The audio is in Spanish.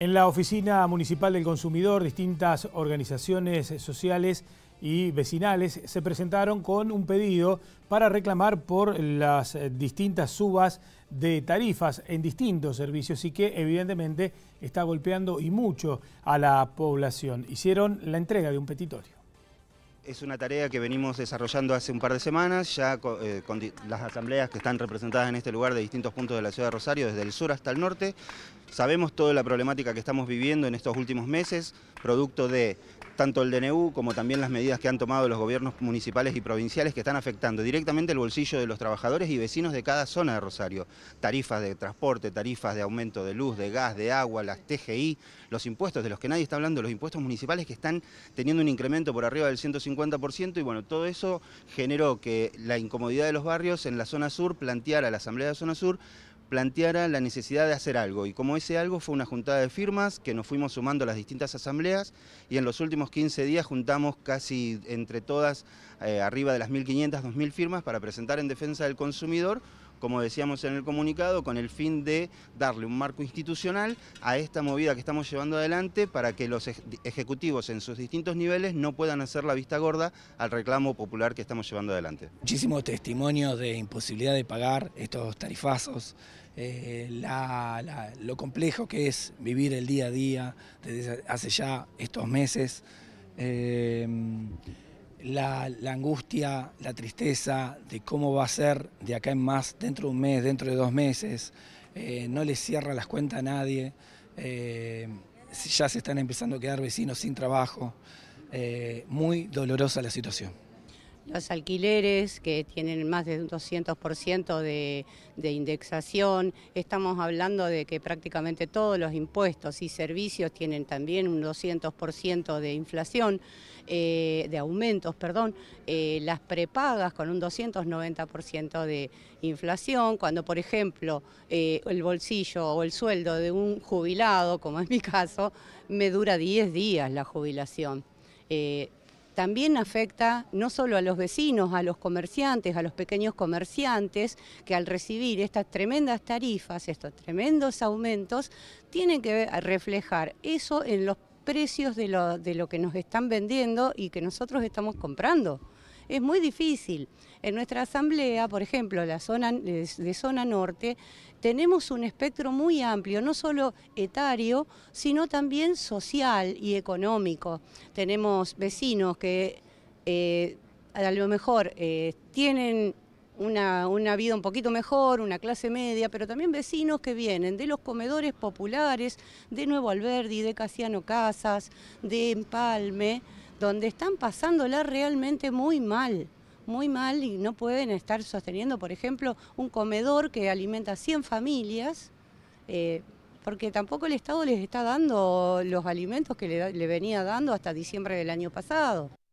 En la Oficina Municipal del Consumidor, distintas organizaciones sociales y vecinales se presentaron con un pedido para reclamar por las distintas subas de tarifas en distintos servicios y que evidentemente está golpeando y mucho a la población. Hicieron la entrega de un petitorio. Es una tarea que venimos desarrollando hace un par de semanas, ya eh, con, las asambleas que están representadas en este lugar de distintos puntos de la ciudad de Rosario, desde el sur hasta el norte, Sabemos toda la problemática que estamos viviendo en estos últimos meses, producto de tanto el DNU como también las medidas que han tomado los gobiernos municipales y provinciales que están afectando directamente el bolsillo de los trabajadores y vecinos de cada zona de Rosario. Tarifas de transporte, tarifas de aumento de luz, de gas, de agua, las TGI, los impuestos de los que nadie está hablando, los impuestos municipales que están teniendo un incremento por arriba del 150% y bueno, todo eso generó que la incomodidad de los barrios en la zona sur planteara a la Asamblea de la Zona Sur planteara la necesidad de hacer algo. Y como ese algo fue una juntada de firmas que nos fuimos sumando a las distintas asambleas y en los últimos 15 días juntamos casi entre todas eh, arriba de las 1.500, 2.000 firmas para presentar en defensa del consumidor como decíamos en el comunicado, con el fin de darle un marco institucional a esta movida que estamos llevando adelante para que los ejecutivos en sus distintos niveles no puedan hacer la vista gorda al reclamo popular que estamos llevando adelante. Muchísimos testimonios de imposibilidad de pagar estos tarifazos, eh, lo complejo que es vivir el día a día desde hace ya estos meses. Eh, la, angustia, la tristeza de cómo va a ser de acá en más, dentro de un mes, dentro de dos meses, eh, no le cierra las cuentas a nadie, eh, ya se están empezando a quedar vecinos sin trabajo, eh, muy dolorosa la situación los alquileres que tienen más de un 200% de, indexación, estamos hablando de que prácticamente todos los impuestos y servicios tienen también un 200% de inflación, eh, de aumentos, perdón, eh, las prepagas con un 290% de inflación, cuando por ejemplo eh, el bolsillo o el sueldo de un jubilado, como es mi caso, me dura 10 días la jubilación también afecta no solo a los vecinos, a los comerciantes, a los pequeños comerciantes, que al recibir estas tremendas tarifas, estos tremendos aumentos, tienen que reflejar eso en los precios de lo, de lo que nos están vendiendo y que nosotros estamos comprando es muy difícil. En nuestra asamblea, por ejemplo, la zona de zona norte, tenemos un espectro muy amplio, no solo etario, sino también social y económico. Tenemos vecinos que eh, a lo mejor eh, tienen una, una, vida un poquito mejor, una clase media, pero también vecinos que vienen de los comedores populares, de Nuevo Alberdi, de Casiano Casas, de Empalme, donde están pasándola realmente muy mal muy mal y no pueden estar sosteniendo, por ejemplo, un comedor que alimenta 100 familias, eh, porque tampoco el Estado les está dando los alimentos que le, le venía dando hasta diciembre del año pasado.